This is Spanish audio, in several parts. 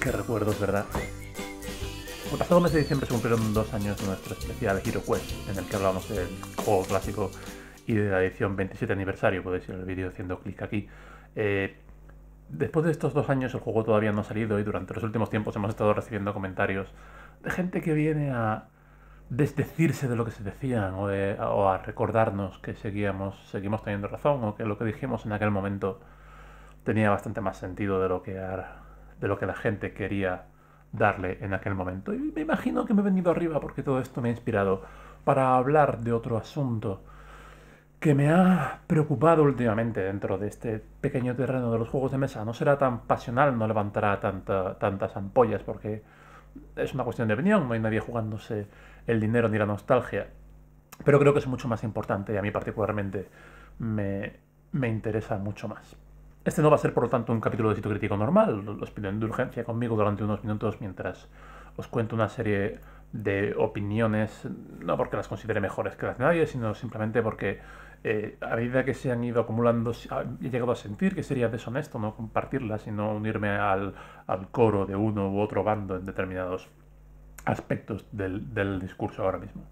Qué recuerdos, ¿verdad? El pasado mes de diciembre se cumplieron dos años de nuestro especial Hero Quest, en el que hablamos del juego clásico y de la edición 27 aniversario. Podéis ir al vídeo haciendo clic aquí. Eh, después de estos dos años el juego todavía no ha salido y durante los últimos tiempos hemos estado recibiendo comentarios de gente que viene a desdecirse de lo que se decían o, a recordarnos que seguíamos, seguimos teniendo razón o que lo que dijimos en aquel momento tenía bastante más sentido de lo que, de lo que la gente quería darle en aquel momento. Y me imagino que me he venido arriba porque todo esto me ha inspirado para hablar de otro asunto que me ha preocupado últimamente dentro de este pequeño terreno de los juegos de mesa. No será tan pasional, no levantará tanta, tantas ampollas porque es una cuestión de opinión, no hay nadie jugándose el dinero ni la nostalgia. Pero creo que es mucho más importante y a mí particularmente me, me interesa mucho más. Este no va a ser, por lo tanto, un capítulo de sitio crítico normal. Los pido indulgencia urgencia conmigo durante unos minutos mientras os cuento una serie de opiniones, no porque las considere mejores que las de nadie, sino simplemente porque eh, a medida que se han ido acumulando, ah, he llegado a sentir que sería deshonesto no compartirlas y no unirme al, coro de uno u otro bando en determinados aspectos del, del discurso ahora mismo.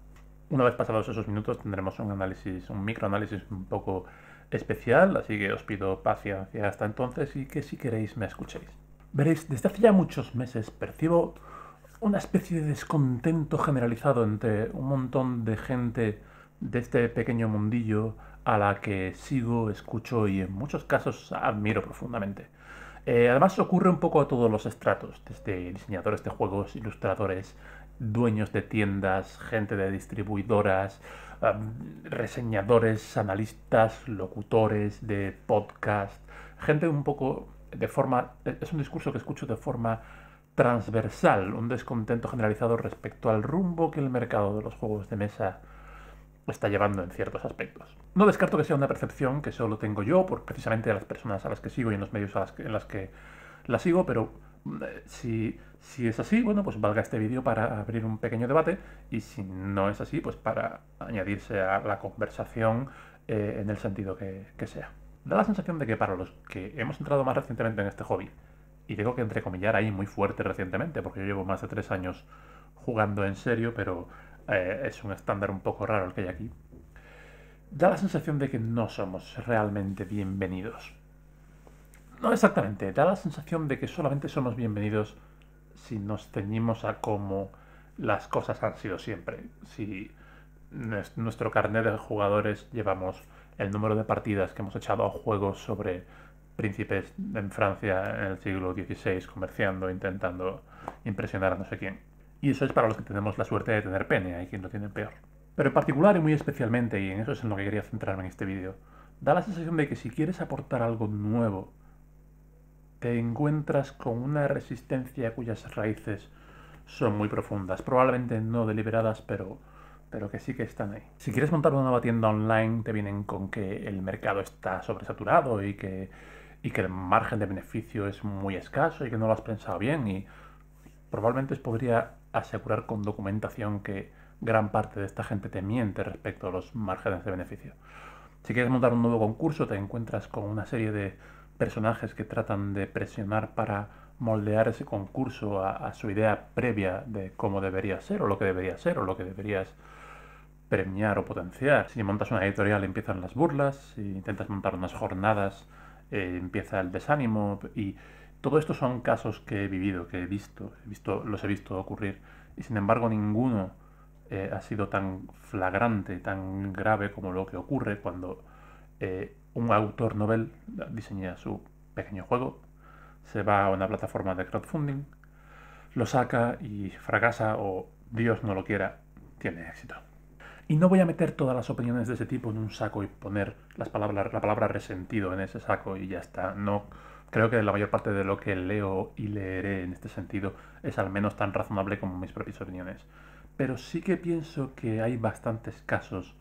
Una vez pasados esos minutos tendremos un análisis, un microanálisis un poco especial, así que os pido paciencia hasta entonces y que si queréis me escuchéis. Veréis, desde hace ya muchos meses percibo una especie de descontento generalizado entre un montón de gente de este pequeño mundillo a la que sigo, escucho y en muchos casos admiro profundamente. Eh, además ocurre un poco a todos los estratos, desde diseñadores de juegos, ilustradores, dueños de tiendas, gente de distribuidoras, reseñadores, analistas, locutores de podcast, gente un poco de forma, es un discurso que escucho de forma transversal, un descontento generalizado respecto al rumbo que el mercado de los juegos de mesa está llevando en ciertos aspectos. No descarto que sea una percepción que solo tengo yo, por precisamente a las personas a las que sigo y en los medios en las que la sigo, pero si, es así, bueno, pues valga este vídeo para abrir un pequeño debate y si no es así, pues para añadirse a la conversación eh, en el sentido que, sea. Da la sensación de que para los que hemos entrado más recientemente en este hobby, y digo que entrecomillar ahí muy fuerte recientemente, porque yo llevo más de tres años jugando en serio, pero eh, es un estándar un poco raro el que hay aquí, da la sensación de que no somos realmente bienvenidos. No exactamente, da la sensación de que solamente somos bienvenidos si nos ceñimos a cómo las cosas han sido siempre. Si nuestro carnet de jugadores llevamos el número de partidas que hemos echado a juegos sobre príncipes en Francia en el siglo XVI comerciando, intentando impresionar a no sé quién. Y eso es para los que tenemos la suerte de tener pene, hay quien lo tiene peor. Pero en particular y muy especialmente, y en eso es en lo que quería centrarme en este vídeo, da la sensación de que si quieres aportar algo nuevo te encuentras con una resistencia cuyas raíces son muy profundas, probablemente no deliberadas, pero, pero que sí que están ahí. Si quieres montar una nueva tienda online, te vienen con que el mercado está sobresaturado y que, y que el margen de beneficio es muy escaso y que no lo has pensado bien y probablemente os podría asegurar con documentación que gran parte de esta gente te miente respecto a los márgenes de beneficio. Si quieres montar un nuevo concurso, te encuentras con una serie de personajes que tratan de presionar para moldear ese concurso a, su idea previa de cómo debería ser o lo que debería ser o lo que deberías premiar o potenciar. Si montas una editorial empiezan las burlas, si intentas montar unas jornadas eh, empieza el desánimo y todo esto son casos que he vivido, que he visto, he visto los he visto ocurrir y sin embargo ninguno eh, ha sido tan flagrante, tan grave como lo que ocurre cuando eh, un autor novel diseña su pequeño juego, se va a una plataforma de crowdfunding, lo saca y fracasa o Dios no lo quiera, tiene éxito. Y no voy a meter todas las opiniones de ese tipo en un saco y poner las palabras, la palabra resentido en ese saco y ya está. No creo que la mayor parte de lo que leo y leeré en este sentido es al menos tan razonable como mis propias opiniones. Pero sí que pienso que hay bastantes casos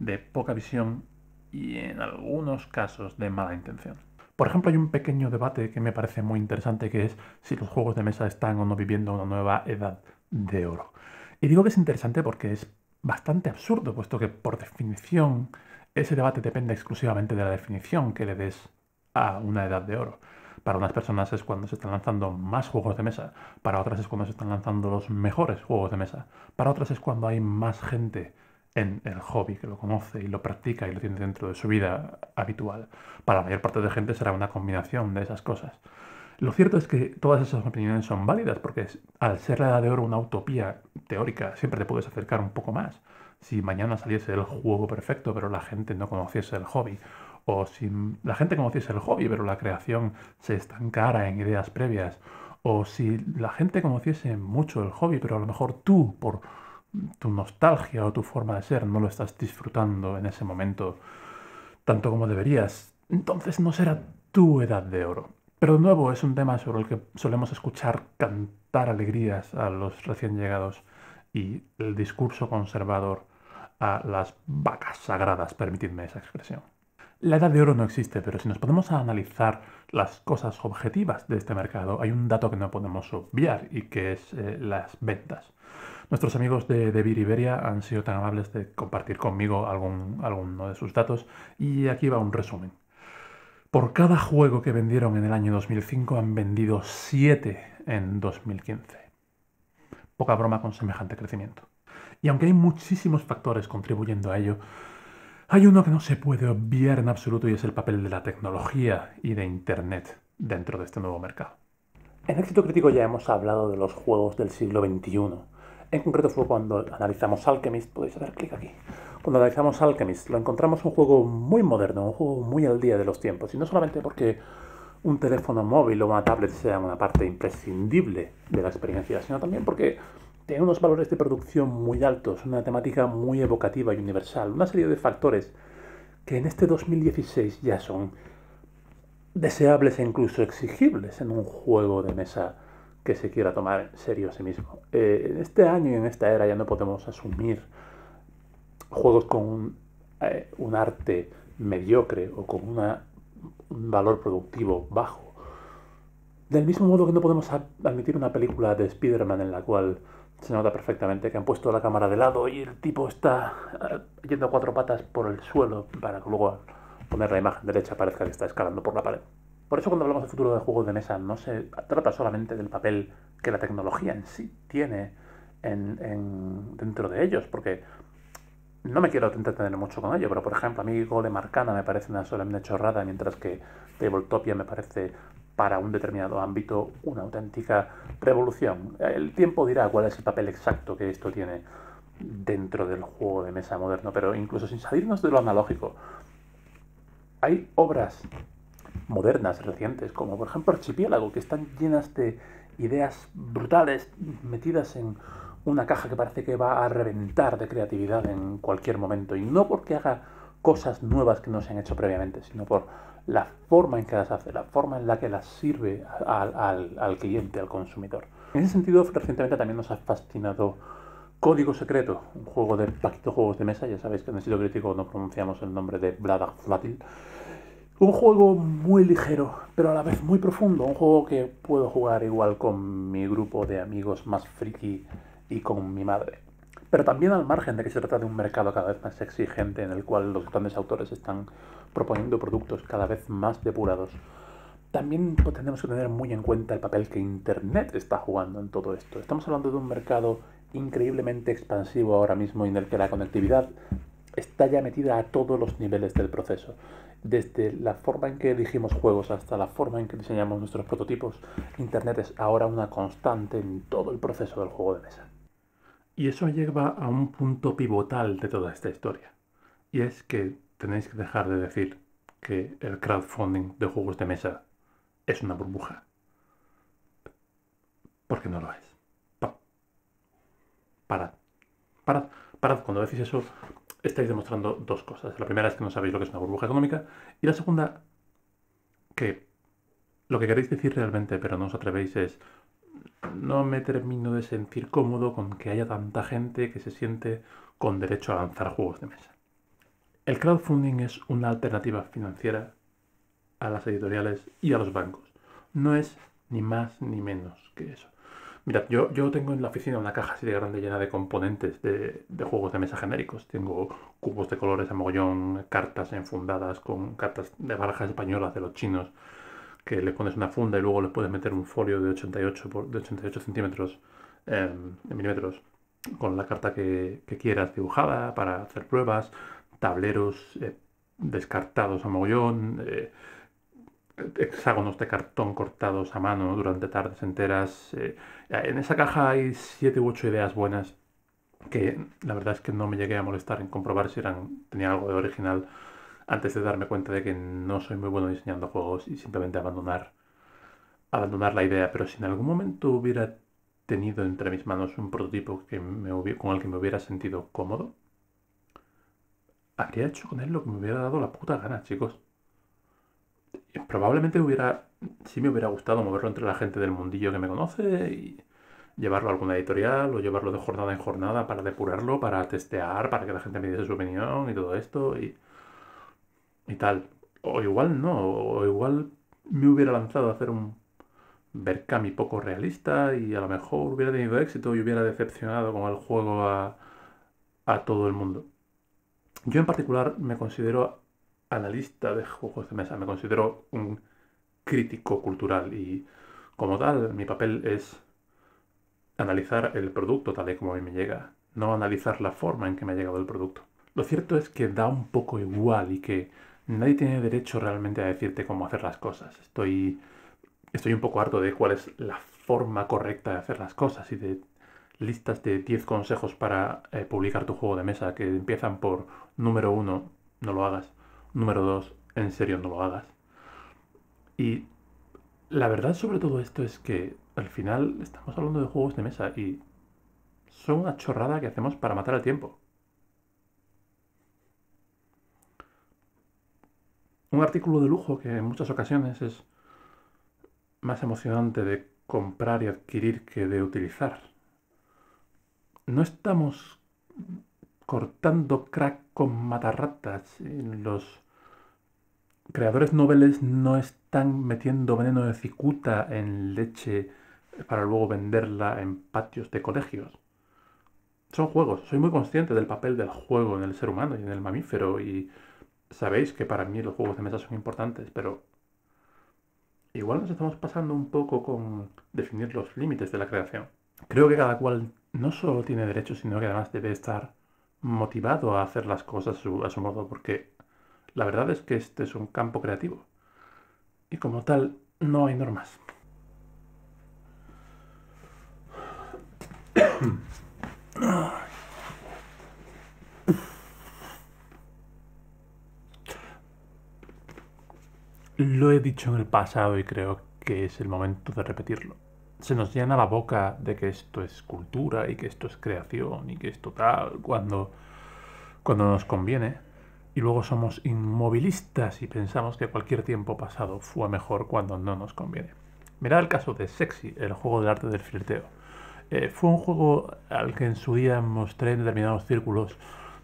de poca visión y en algunos casos de mala intención. Por ejemplo, hay un pequeño debate que me parece muy interesante que es si los juegos de mesa están o no viviendo una nueva edad de oro. Y digo que es interesante porque es bastante absurdo, puesto que por definición ese debate depende exclusivamente de la definición que le des a una edad de oro. Para unas personas es cuando se están lanzando más juegos de mesa, para otras es cuando se están lanzando los mejores juegos de mesa, para otras es cuando hay más gente en el hobby, que lo conoce y lo practica y lo tiene dentro de su vida habitual. Para la mayor parte de gente será una combinación de esas cosas. Lo cierto es que todas esas opiniones son válidas porque al ser la edad de oro una utopía teórica, siempre te puedes acercar un poco más. Si mañana saliese el juego perfecto pero la gente no conociese el hobby, o si la gente conociese el hobby pero la creación se estancara en ideas previas, o si la gente conociese mucho el hobby pero a lo mejor tú por tu nostalgia o tu forma de ser no lo estás disfrutando en ese momento tanto como deberías, entonces no será tu edad de oro. Pero de nuevo es un tema sobre el que solemos escuchar cantar alegrías a los recién llegados y el discurso conservador a las vacas sagradas, permitidme esa expresión. La edad de oro no existe, pero si nos podemos a analizar las cosas objetivas de este mercado, hay un dato que no podemos obviar y que es eh, las ventas. Nuestros amigos de, de han sido tan amables de compartir conmigo algún, alguno de sus datos y aquí va un resumen. Por cada juego que vendieron en el año 2005 han vendido 7 en 2015. Poca broma con semejante crecimiento. Y aunque hay muchísimos factores contribuyendo a ello, hay uno que no se puede obviar en absoluto y es el papel de la tecnología y de Internet dentro de este nuevo mercado. En éxito crítico ya hemos hablado de los juegos del siglo XXI en concreto fue cuando analizamos Alchemist, podéis hacer clic aquí. Cuando analizamos Alchemist, lo encontramos un juego muy moderno, un juego muy al día de los tiempos. Y no solamente porque un teléfono móvil o una tablet sea una parte imprescindible de la experiencia, sino también porque tiene unos valores de producción muy altos, una temática muy evocativa y universal, una serie de factores que en este 2016 ya son deseables e incluso exigibles en un juego de mesa que se quiera tomar en serio a sí mismo. Eh, en este año y en esta era ya no podemos asumir juegos con un, eh, arte mediocre o con un valor productivo bajo. Del mismo modo que no podemos admitir una película de Spider-Man en la cual se nota perfectamente que han puesto la cámara de lado y el tipo está eh, yendo a cuatro patas por el suelo para que luego poner la imagen derecha parezca que está escalando por la pared. Por eso cuando hablamos del futuro de juegos de mesa no se trata solamente del papel que la tecnología en sí tiene dentro de ellos, porque no me quiero entretener mucho con ello, pero por ejemplo a mí Golem Arcana me parece una solemne chorrada, mientras que Tabletopia me parece para un determinado ámbito una auténtica revolución. El tiempo dirá cuál es el papel exacto que esto tiene dentro del juego de mesa moderno, pero incluso sin salirnos de lo analógico, hay obras modernas, recientes, como por ejemplo Archipiélago, que están llenas de ideas brutales metidas en una caja que parece que va a reventar de creatividad en cualquier momento. Y no porque haga cosas nuevas que no se han hecho previamente, sino por la forma en que las hace, la forma en la que las sirve al, cliente, al consumidor. En ese sentido, recientemente también nos ha fascinado Código Secreto, un juego de paquito juegos de mesa. Ya sabéis que en el sitio crítico no pronunciamos el nombre de Vlada Flatil. Un juego muy ligero, pero a la vez muy profundo. Un juego que puedo jugar igual con mi grupo de amigos más friki y con mi madre. Pero también al margen de que se trata de un mercado cada vez más exigente en el cual los grandes autores están proponiendo productos cada vez más depurados, también pues, tenemos que tener muy en cuenta el papel que Internet está jugando en todo esto. Estamos hablando de un mercado increíblemente expansivo ahora mismo en el que la conectividad está ya metida a todos los niveles del proceso desde la forma en que elegimos juegos hasta la forma en que diseñamos nuestros prototipos, Internet es ahora una constante en todo el proceso del juego de mesa. Y eso lleva a un punto pivotal de toda esta historia. Y es que tenéis que dejar de decir que el crowdfunding de juegos de mesa es una burbuja. Porque no lo es. parad. Parad. Parad. Cuando decís eso, estáis demostrando dos cosas. La primera es que no sabéis lo que es una burbuja económica y la segunda, que lo que queréis decir realmente, pero no os atrevéis, es no me termino de sentir cómodo con que haya tanta gente que se siente con derecho a lanzar juegos de mesa. El crowdfunding es una alternativa financiera a las editoriales y a los bancos. No es ni más ni menos que eso. Mira, yo, tengo en la oficina una caja así de grande llena de componentes de, juegos de mesa genéricos. Tengo cubos de colores a mogollón, cartas enfundadas con cartas de barajas españolas de los chinos, que le pones una funda y luego le puedes meter un folio de 88, por, 88 centímetros, em, de milímetros, con la carta que, quieras dibujada para hacer pruebas, tableros eh, descartados a mogollón, eh, hexágonos de cartón cortados a mano durante tardes enteras. Eh, en esa caja hay 7 u 8 ideas buenas que la verdad es que no me llegué a molestar en comprobar si eran, tenía algo de original antes de darme cuenta de que no soy muy bueno diseñando juegos y simplemente abandonar, abandonar la idea. Pero si en algún momento hubiera tenido entre mis manos un prototipo que me con el que me hubiera sentido cómodo, habría hecho con él lo que me hubiera dado la puta gana, chicos probablemente hubiera, si me hubiera gustado moverlo entre la gente del mundillo que me conoce y llevarlo a alguna editorial o llevarlo de jornada en jornada para depurarlo, para testear, para que la gente me diese su opinión y todo esto y, y tal. O igual no, o igual me hubiera lanzado a hacer un Berkami poco realista y a lo mejor hubiera tenido éxito y hubiera decepcionado con el juego a, a todo el mundo. Yo en particular me considero analista de juegos de mesa, me considero un crítico cultural y como tal mi papel es analizar el producto tal y como a mí me llega, no analizar la forma en que me ha llegado el producto. Lo cierto es que da un poco igual y que nadie tiene derecho realmente a decirte cómo hacer las cosas. Estoy, estoy un poco harto de cuál es la forma correcta de hacer las cosas y de listas de 10 consejos para eh, publicar tu juego de mesa que empiezan por número uno, no lo hagas. Número dos, en serio no lo hagas. Y la verdad sobre todo esto es que al final estamos hablando de juegos de mesa y son una chorrada que hacemos para matar el tiempo. Un artículo de lujo que en muchas ocasiones es más emocionante de comprar y adquirir que de utilizar. No estamos cortando crack con matarratas. Los creadores noveles no están metiendo veneno de cicuta en leche para luego venderla en patios de colegios. Son juegos. Soy muy consciente del papel del juego en el ser humano y en el mamífero y sabéis que para mí los juegos de mesa son importantes, pero igual nos estamos pasando un poco con definir los límites de la creación. Creo que cada cual no solo tiene derecho, sino que además debe estar motivado a hacer las cosas a su, modo, porque la verdad es que este es un campo creativo. Y como tal, no hay normas. Lo he dicho en el pasado y creo que es el momento de repetirlo se nos llena la boca de que esto es cultura y que esto es creación y que esto tal, cuando, cuando nos conviene. Y luego somos inmovilistas y pensamos que cualquier tiempo pasado fue mejor cuando no nos conviene. Mirad el caso de Sexy, el juego del arte del flirteo. Eh, fue un juego al que en su día mostré en determinados círculos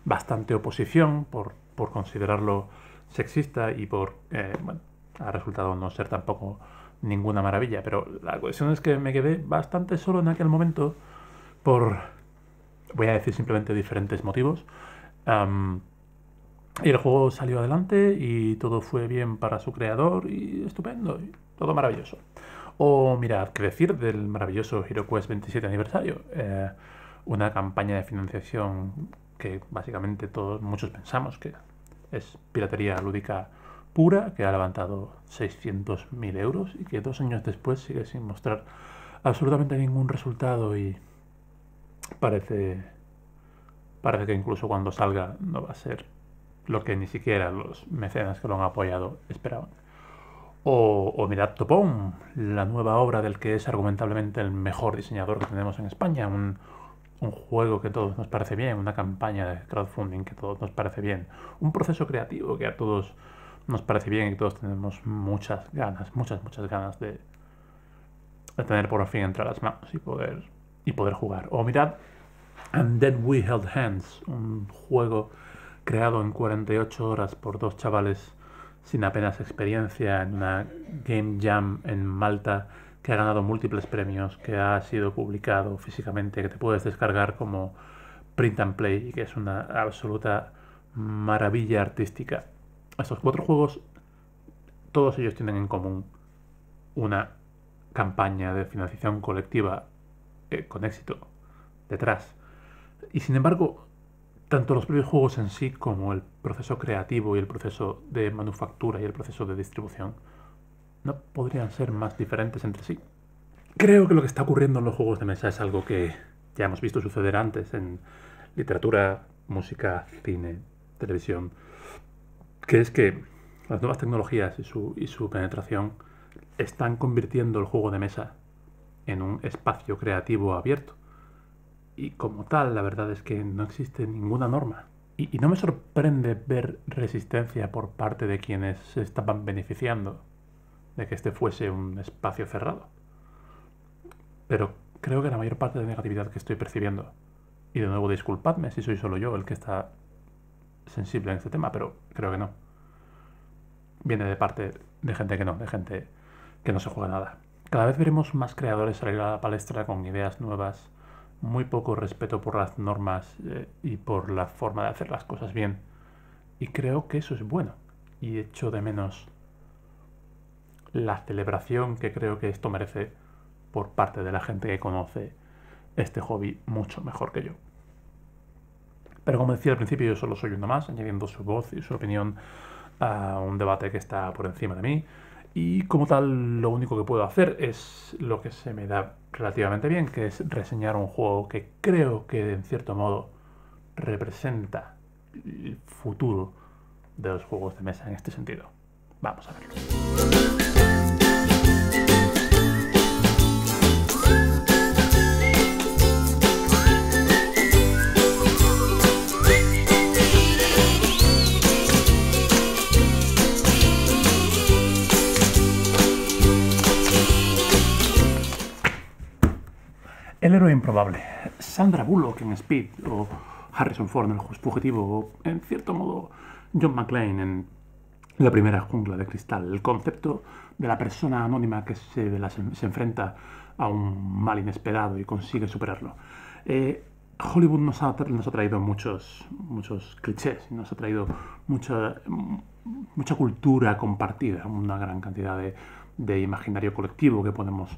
bastante oposición por, considerarlo sexista y por, eh, bueno, ha resultado no ser tampoco ninguna maravilla, pero la cuestión es que me quedé bastante solo en aquel momento por, voy a decir simplemente diferentes motivos. y el juego salió adelante y todo fue bien para su creador y estupendo, y todo maravilloso. O mirad, qué decir del maravilloso HeroQuest 27 aniversario, eh, una campaña de financiación que básicamente todos, muchos pensamos que es piratería lúdica pura que ha levantado 600.000 euros y que dos años después sigue sin mostrar absolutamente ningún resultado y parece, parece que incluso cuando salga no va a ser lo que ni siquiera los mecenas que lo han apoyado esperaban. O, mirad Topón, la nueva obra del que es argumentablemente el mejor diseñador que tenemos en España, un, un juego que a todos nos parece bien, una campaña de crowdfunding que a todos nos parece bien, un proceso creativo que a todos nos parece bien y todos tenemos muchas ganas, muchas, muchas ganas de, tener por fin entre las manos y poder, y poder jugar. O mirad And Then We Held Hands, un juego creado en 48 horas por dos chavales sin apenas experiencia en una Game Jam en Malta que ha ganado múltiples premios, que ha sido publicado físicamente, que te puedes descargar como print and play y que es una absoluta maravilla artística estos cuatro juegos, todos ellos tienen en común una campaña de financiación colectiva eh, con éxito detrás. Y sin embargo, tanto los propios juegos en sí como el proceso creativo y el proceso de manufactura y el proceso de distribución no podrían ser más diferentes entre sí. Creo que lo que está ocurriendo en los juegos de mesa es algo que ya hemos visto suceder antes en literatura, música, cine, televisión, que es que las nuevas tecnologías y su, penetración están convirtiendo el juego de mesa en un espacio creativo abierto. Y como tal, la verdad es que no existe ninguna norma. Y, no me sorprende ver resistencia por parte de quienes se estaban beneficiando de que este fuese un espacio cerrado. Pero creo que la mayor parte de negatividad que estoy percibiendo, y de nuevo disculpadme si soy solo yo el que está sensible en este tema, pero creo que no. Viene de parte de gente que no, de gente que no se juega nada. Cada vez veremos más creadores salir a la palestra con ideas nuevas, muy poco respeto por las normas eh, y por la forma de hacer las cosas bien. Y creo que eso es bueno. Y echo de menos la celebración que creo que esto merece por parte de la gente que conoce este hobby mucho mejor que yo. Pero como decía al principio, yo solo soy uno más, añadiendo su voz y su opinión a un debate que está por encima de mí. Y como tal, lo único que puedo hacer es lo que se me da relativamente bien, que es reseñar un juego que creo que en cierto modo representa el futuro de los juegos de mesa en este sentido. Vamos a verlo. pero improbable. Sandra Bullock en Speed, o Harrison Ford en El Fugitivo, o en cierto modo John McClane en La Primera Jungla de Cristal. El concepto de la persona anónima que se, se enfrenta a un mal inesperado y consigue superarlo. Eh, Hollywood nos ha, nos ha, traído muchos, muchos clichés, nos ha traído mucha, mucha cultura compartida, una gran cantidad de imaginario colectivo que podemos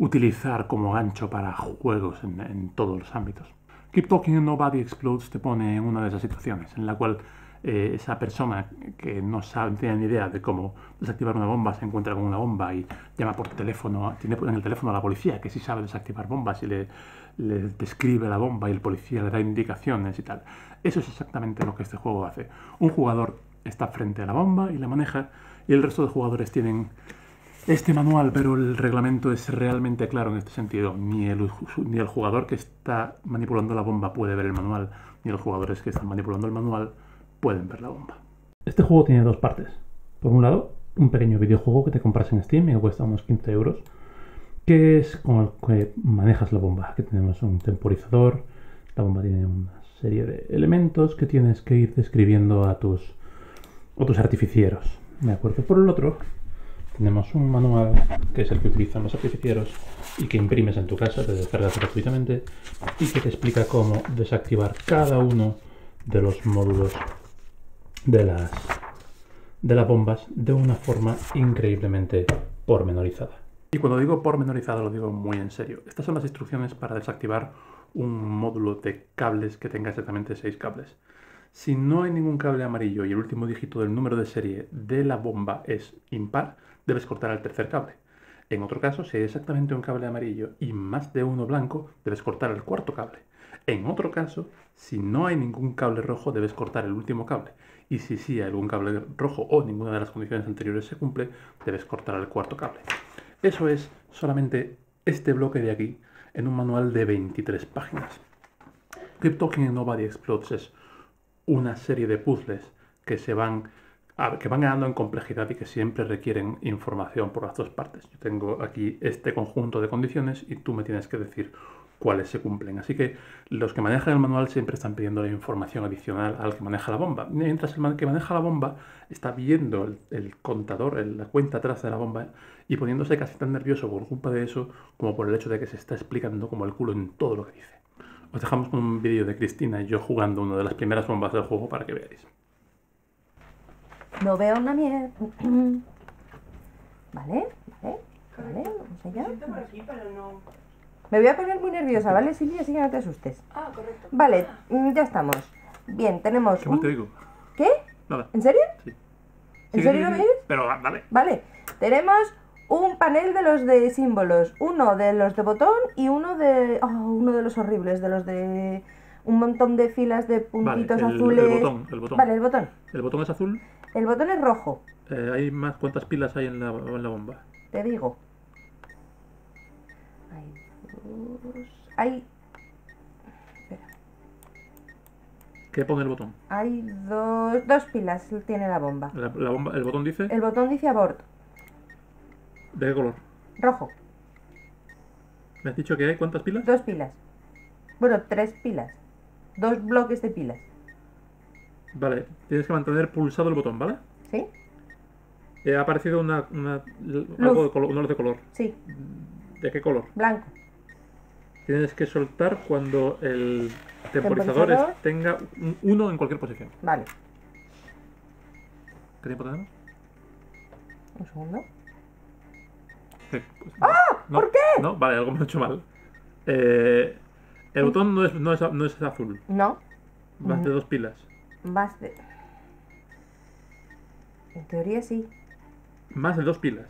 utilizar como gancho para juegos en, todos los ámbitos. Keep Talking Nobody Explodes te pone en una de esas situaciones en la cual eh, esa persona que no sabe, tiene ni idea de cómo desactivar una bomba, se encuentra con una bomba y llama por teléfono, tiene en el teléfono a la policía, que sí sabe desactivar bombas y le, le, describe la bomba y el policía le da indicaciones y tal. Eso es exactamente lo que este juego hace. Un jugador está frente a la bomba y la maneja y el resto de jugadores tienen este manual, pero el reglamento es realmente claro en este sentido. Ni el, jugador que está manipulando la bomba puede ver el manual, ni los jugadores que están manipulando el manual pueden ver la bomba. Este juego tiene dos partes. Por un lado, un pequeño videojuego que te compras en Steam y que cuesta unos 15 euros, que es con el que manejas la bomba. Aquí tenemos un temporizador, la bomba tiene una serie de elementos que tienes que ir describiendo a tus, a artificieros. acuerdo? Por el otro, tenemos un manual, que es el que utilizan los artificieros y que imprimes en tu casa, te descargas gratuitamente y que te explica cómo desactivar cada uno de los módulos de las, de las bombas de una forma increíblemente pormenorizada. Y cuando digo pormenorizada lo digo muy en serio. Estas son las instrucciones para desactivar un módulo de cables que tenga exactamente 6 cables. Si no hay ningún cable amarillo y el último dígito del número de serie de la bomba es impar, debes cortar el tercer cable. En otro caso, si hay exactamente un cable amarillo y más de uno blanco, debes cortar el cuarto cable. En otro caso, si no hay ningún cable rojo, debes cortar el último cable. Y si sí hay algún cable rojo o ninguna de las condiciones anteriores se cumple, debes cortar el cuarto cable. Eso es solamente este bloque de aquí en un manual de 23 páginas. Cryptoking Nobody Explodes es una serie de puzzles que se van que van ganando en complejidad y que siempre requieren información por las dos partes. Yo tengo aquí este conjunto de condiciones y tú me tienes que decir cuáles se cumplen. Así que los que manejan el manual siempre están pidiendo la información adicional al que maneja la bomba. Mientras el que maneja la bomba está viendo el, contador, la cuenta atrás de la bomba y poniéndose casi tan nervioso por culpa de eso como por el hecho de que se está explicando como el culo en todo lo que dice. Os dejamos con un vídeo de Cristina y yo jugando una de las primeras bombas del juego para que veáis. No veo una mierda. ¿Vale? ¿Vale? ¿Vale? Vamos allá. Me, aquí, no... me voy a poner muy nerviosa, ¿vale, Silvia? Así que no te asustes. Ah, correcto. Vale, ah. Mm, ya estamos. Bien, tenemos. ¿Qué te digo? ¿Qué? Nada. ¿En serio? Sí. ¿En serio lo veis? Pero ah, vale. Vale. Tenemos un panel de los de símbolos, uno de los de botón y uno de. Oh, uno de los horribles, de los de. Un montón de filas de puntitos vale, azules. botón, el botón. Vale, el botón. El botón es azul. El botón es rojo. Eh, hay más. ¿Cuántas pilas hay en la, bomba? Te digo. Hay dos. Hay. Espera. ¿Qué pone el botón? Hay dos, dos pilas. Tiene la bomba. bomba. ¿El botón dice? El botón dice aborto. ¿De qué color? Rojo. ¿Me has dicho que hay cuántas pilas? Dos pilas. Bueno, tres pilas. Dos bloques de pilas. Vale, tienes que mantener pulsado el botón, ¿vale? Sí. Eh, ha aparecido una, una Algo de color, de color. Sí. ¿De qué color? Blanco. Tienes que soltar cuando el temporizador, tenga uno en cualquier posición. Vale. ¿Qué tiempo tenemos? Un segundo. ¡Ah! ¿Por qué? No, vale, algo me he hecho mal. Eh, el botón no es, no, es, no es azul. No. Más de dos pilas más de... En teoría sí. Más de dos pilas.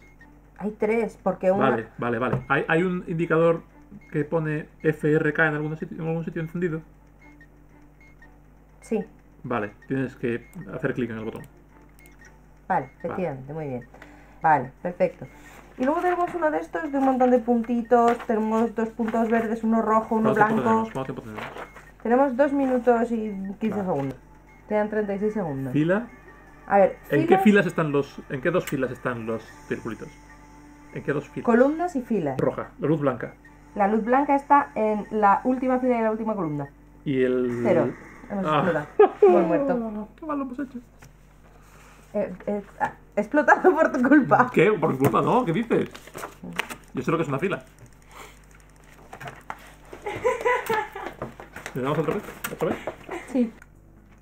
Hay tres, porque una... Vale, vale, vale. ¿Hay, un indicador que pone FRK en, algún sitio, en algún sitio encendido? Sí. Vale, tienes que hacer clic en el botón. Vale, efectivamente, muy bien. Vale, perfecto. Y luego tenemos uno de estos de un montón de puntitos. Tenemos dos puntos verdes, uno rojo, uno blanco. Tenemos? dos minutos y quince segundos. Quedan 36 segundos. ¿Fila? A ver, ¿En qué filas están los. ¿En qué dos filas están los circulitos? ¿En qué dos filas? Columnas y filas. Roja, la luz blanca. La luz blanca está en la última fila y la última columna. Y el. Cero. Hemos ah. explotado. Ah. Hemos muerto. Qué mal lo hemos pues, hecho. Eh, eh ah, explotado por tu culpa. ¿Qué? Por tu culpa, no. ¿Qué dices? Yo sé lo que es una fila. ¿Le damos otra vez? ¿Otra vez? Sí.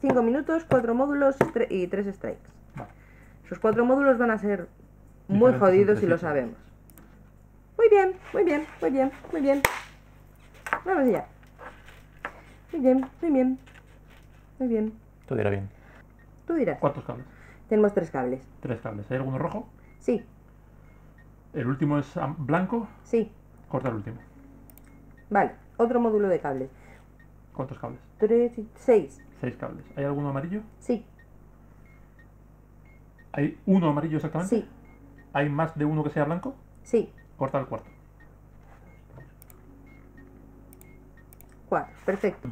Cinco minutos, cuatro módulos y tres strikes. Sus Esos 4 módulos van a ser muy jodidos si lo sabemos. Muy bien, muy bien, muy bien, muy bien. Vamos allá. Muy bien, muy bien. Muy bien. Tú dirás bien. Tú dirás. ¿Cuántos cables? Tenemos tres cables. Tres cables. ¿Hay alguno rojo? Sí. ¿El último es blanco? Sí. Corta el último. Vale. Otro módulo de cables. ¿Cuántos cables? Tres y seis. Seis cables. ¿Hay alguno amarillo? Sí. ¿Hay uno amarillo exactamente? Sí. ¿Hay más de uno que sea blanco? Sí. Corta el cuarto. Cuatro, perfecto.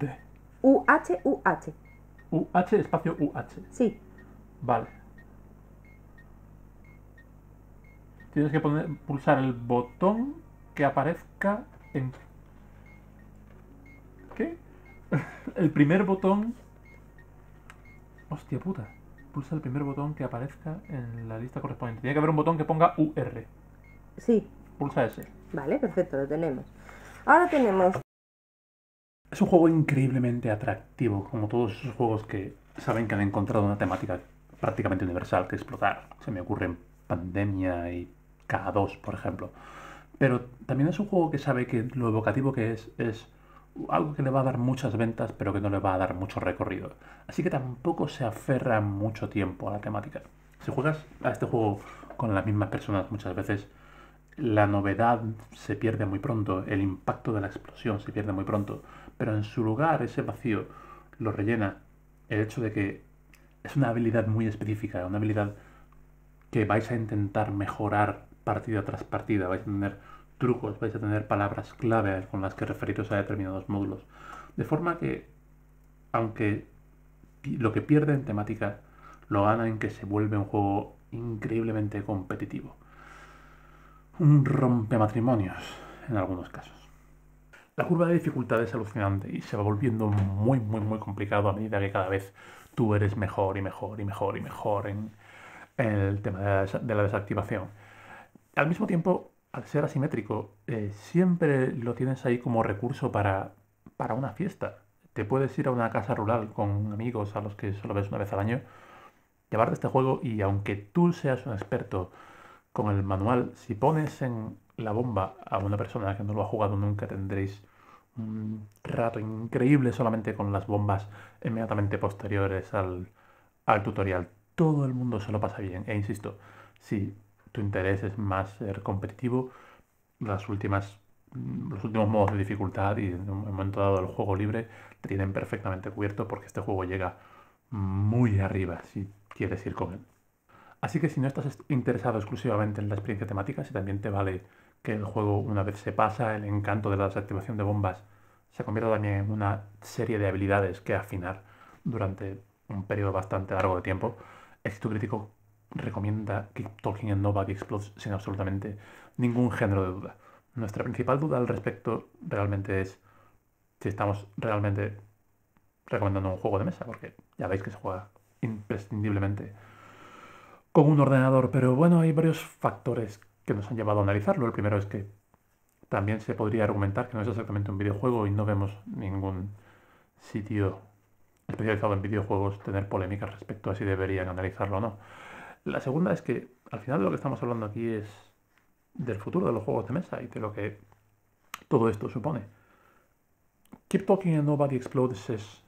UH, UH. UH, espacio UH. Sí. Vale. Tienes que poner, pulsar el botón que aparezca en... ¿Qué? el primer botón Hostia puta. Pulsa el primer botón que aparezca en la lista correspondiente. Tiene que haber un botón que ponga UR. Sí. Pulsa ese. Vale, perfecto, lo tenemos. Ahora tenemos... Es un juego increíblemente atractivo, como todos esos juegos que saben que han encontrado una temática prácticamente universal que explotar. Se me ocurren Pandemia y K2, por ejemplo. Pero también es un juego que sabe que lo evocativo que es es algo que le va a dar muchas ventas, pero que no le va a dar mucho recorrido. Así que tampoco se aferra mucho tiempo a la temática. Si juegas a este juego con las mismas personas muchas veces, la novedad se pierde muy pronto, el impacto de la explosión se pierde muy pronto, pero en su lugar ese vacío lo rellena el hecho de que es una habilidad muy específica, una habilidad que vais a intentar mejorar partida tras partida, vais a tener trucos, vais a tener palabras clave con las que referiros a determinados módulos. De forma que, aunque lo que pierde en temática, lo gana en que se vuelve un juego increíblemente competitivo. Un rompe matrimonios en algunos casos. La curva de dificultad es alucinante y se va volviendo muy, muy, muy complicado a medida que cada vez tú eres mejor y mejor y mejor y mejor en, el tema de la desactivación. Al mismo tiempo, al ser asimétrico, eh, siempre lo tienes ahí como recurso para, para una fiesta. Te puedes ir a una casa rural con amigos a los que solo ves una vez al año, llevarte este juego y aunque tú seas un experto con el manual, si pones en la bomba a una persona que no lo ha jugado nunca, tendréis un rato increíble solamente con las bombas inmediatamente posteriores al, al tutorial. Todo el mundo se lo pasa bien, e insisto, si tu interés es más ser competitivo, las últimas, los últimos modos de dificultad y en un momento dado el juego libre te tienen perfectamente cubierto porque este juego llega muy arriba si quieres ir con él. Así que si no estás interesado exclusivamente en la experiencia temática, si también te vale que el juego una vez se pasa, el encanto de la desactivación de bombas se convierta también en una serie de habilidades que afinar durante un periodo bastante largo de tiempo, éxito crítico recomienda que Tolkien en Nobody Explodes sin absolutamente ningún género de duda. Nuestra principal duda al respecto realmente es si estamos realmente recomendando un juego de mesa, porque ya veis que se juega imprescindiblemente con un ordenador, pero bueno, hay varios factores que nos han llevado a analizarlo. El primero es que también se podría argumentar que no es exactamente un videojuego y no vemos ningún sitio especializado en videojuegos tener polémicas respecto a si deberían analizarlo o no. La segunda es que al final de lo que estamos hablando aquí es del futuro de los juegos de mesa y de lo que todo esto supone. Keep Talking and Nobody Explodes es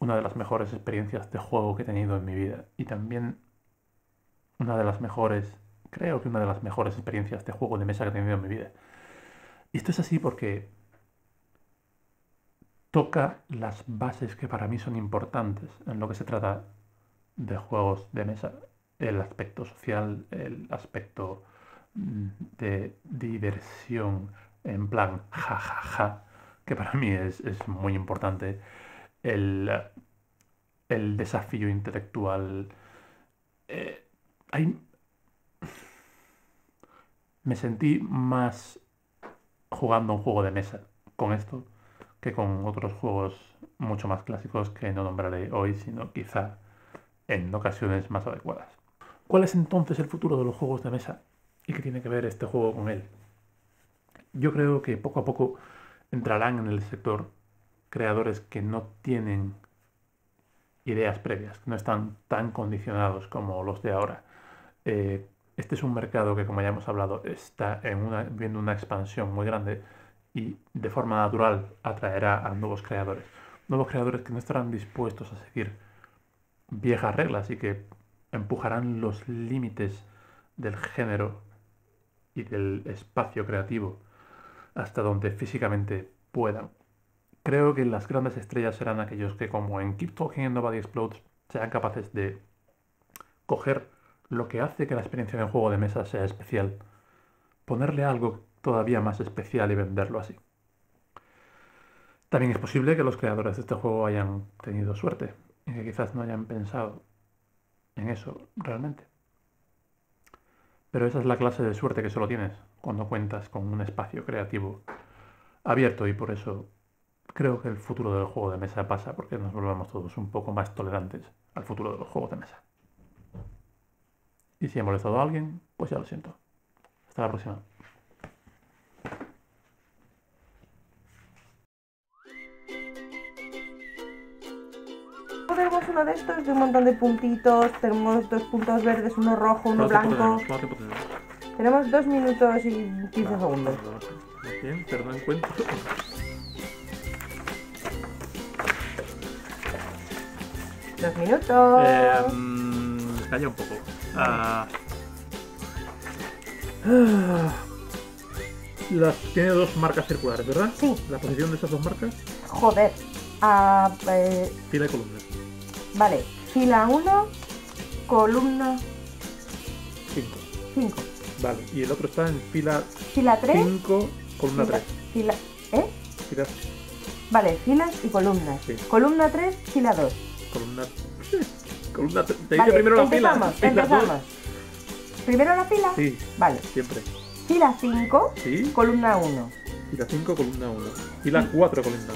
una de las mejores experiencias de juego que he tenido en mi vida y también una de las mejores, creo que una de las mejores experiencias de juego de mesa que he tenido en mi vida. Y esto es así porque toca las bases que para mí son importantes en lo que se trata de juegos de mesa el aspecto social, el aspecto mm, de diversión en plan jajaja, ja, ja, que para mí es, muy importante, el, desafío intelectual. Eh, me sentí más jugando un juego de mesa con esto que con otros juegos mucho más clásicos que no nombraré hoy, sino quizá en ocasiones más adecuadas. ¿Cuál es entonces el futuro de los juegos de mesa y qué tiene que ver este juego con él? Yo creo que poco a poco entrarán en el sector creadores que no tienen ideas previas, que no están tan condicionados como los de ahora. Eh, este es un mercado que, como ya hemos hablado, está en una, viendo una expansión muy grande y de forma natural atraerá a nuevos creadores. Nuevos creadores que no estarán dispuestos a seguir viejas reglas y que empujarán los límites del género y del espacio creativo hasta donde físicamente puedan. Creo que las grandes estrellas serán aquellos que, como en Keep Talking and Nobody Explodes, sean capaces de coger lo que hace que la experiencia de un juego de mesa sea especial, ponerle algo todavía más especial y venderlo así. También es posible que los creadores de este juego hayan tenido suerte y que quizás no hayan pensado en eso realmente. Pero esa es la clase de suerte que solo tienes cuando cuentas con un espacio creativo abierto y por eso creo que el futuro del juego de mesa pasa porque nos volvemos todos un poco más tolerantes al futuro de los juegos de mesa. Y si he molestado a alguien, pues ya lo siento. Hasta la próxima. tenemos uno de estos de un montón de puntitos. Tenemos dos puntos verdes, uno rojo, uno blanco. Tenemos? dos minutos y 15 ah, segundos. Bien, Dos minutos. Eh, mm, un poco. Ah. las, tiene dos marcas circulares, ¿verdad? La posición de esas dos marcas. Joder. Ah, y eh, columna. Vale, fila 1, columna 5. Vale, y el otro está en fila 3, 5, columna 3. Fila, ¿Eh? Fila... Vale, filas y columnas. Columna 3, fila 2. Columna columna 3. Te vale, primero la fila. Empezamos. ¿Primero la fila? Sí. Vale. Siempre. Fila 5, columna 1. Fila 5, columna 1. Fila 4, columna 1.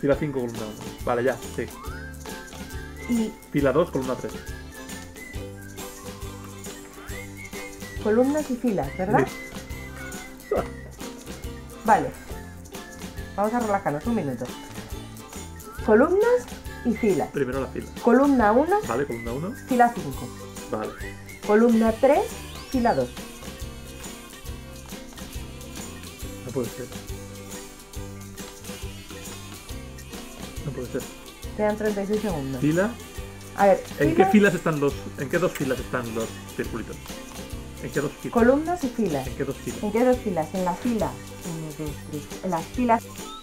Fila 5, columna 1. Vale, ya, sí. Y Fila 2, columna 3. columnas y filas, ¿verdad? Ah. Vale. Vamos a relajarnos un minuto. Columnas y filas. Primero la fila. Columna 1, Vale, columna 1. fila 5. Vale. Columna 3, fila 2. No puede ser. No puede ser. Quedan 36 segundos. ¿Fila? A ver. ¿En qué filas están los. ¿En qué dos filas están los circulitos? ¿En qué dos filas? Columnas y filas. ¿En qué dos filas? ¿En qué dos filas? En la fila. En, en las filas